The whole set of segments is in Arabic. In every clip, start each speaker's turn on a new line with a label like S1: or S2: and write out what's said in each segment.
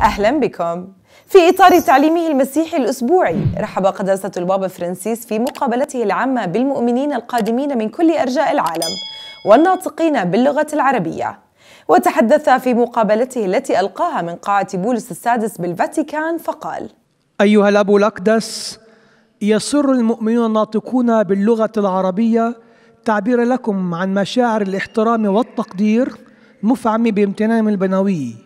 S1: أهلا بكم في إطار تعليمه المسيحي الأسبوعي رحب قداسة البابا فرانسيس في مقابلته العامة بالمؤمنين القادمين من كل أرجاء العالم والناطقين باللغة العربية وتحدث في مقابلته التي ألقاها من قاعة بولس السادس بالفاتيكان فقال
S2: أيها الأب الأقدس يسر المؤمنون الناطقون باللغة العربية تعبير لكم عن مشاعر الاحترام والتقدير مفعم بامتنانهم البنوي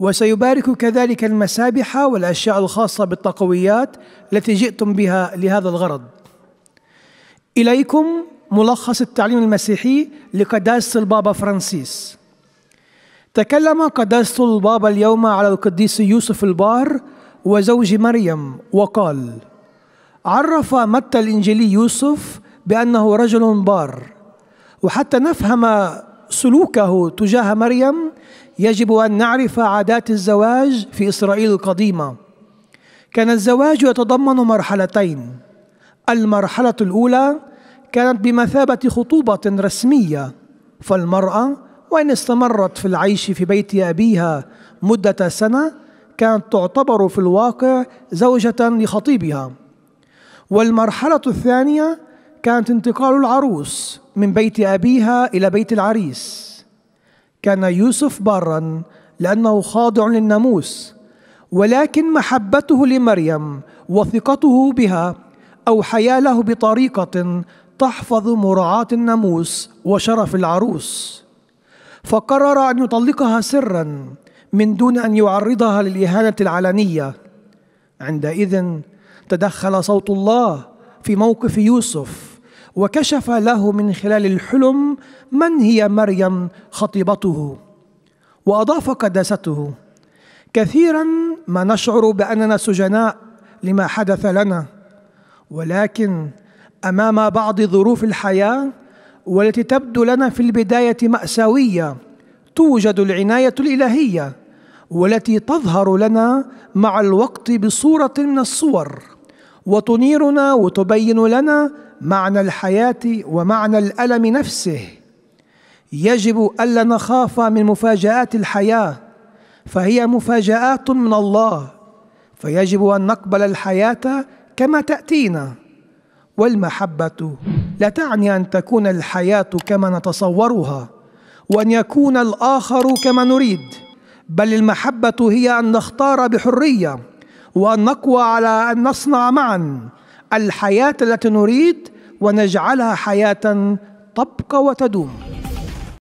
S2: وسيبارك كذلك المسابح والاشياء الخاصه بالطقويات التي جئتم بها لهذا الغرض. اليكم ملخص التعليم المسيحي لقداسه البابا فرانسيس. تكلم قداسه البابا اليوم على القديس يوسف البار وزوج مريم وقال: عرف متى الانجيلي يوسف بانه رجل بار وحتى نفهم سلوكه تجاه مريم يجب أن نعرف عادات الزواج في إسرائيل القديمة كان الزواج يتضمن مرحلتين المرحلة الأولى كانت بمثابة خطوبة رسمية فالمرأة وإن استمرت في العيش في بيت أبيها مدة سنة كانت تعتبر في الواقع زوجة لخطيبها والمرحلة الثانية كانت انتقال العروس من بيت أبيها إلى بيت العريس كان يوسف بارا لأنه خاضع للناموس ولكن محبته لمريم وثقته بها أو حياله بطريقة تحفظ مراعاة الناموس وشرف العروس فقرر أن يطلقها سرا من دون أن يعرضها للإهانة العلنية عندئذ تدخل صوت الله في موقف يوسف وكشف له من خلال الحلم من هي مريم خطيبته واضاف قداسته كثيرا ما نشعر باننا سجناء لما حدث لنا ولكن امام بعض ظروف الحياه والتي تبدو لنا في البدايه ماساويه توجد العنايه الالهيه والتي تظهر لنا مع الوقت بصوره من الصور وتنيرنا وتبين لنا معنى الحياه ومعنى الالم نفسه يجب الا نخاف من مفاجات الحياه فهي مفاجات من الله فيجب ان نقبل الحياه كما تاتينا والمحبه لا تعني ان تكون الحياه كما نتصورها وان يكون الاخر كما نريد بل المحبه هي ان نختار بحريه وان نقوى على ان نصنع معا الحياه التي نريد ونجعلها حياه تبقى وتدوم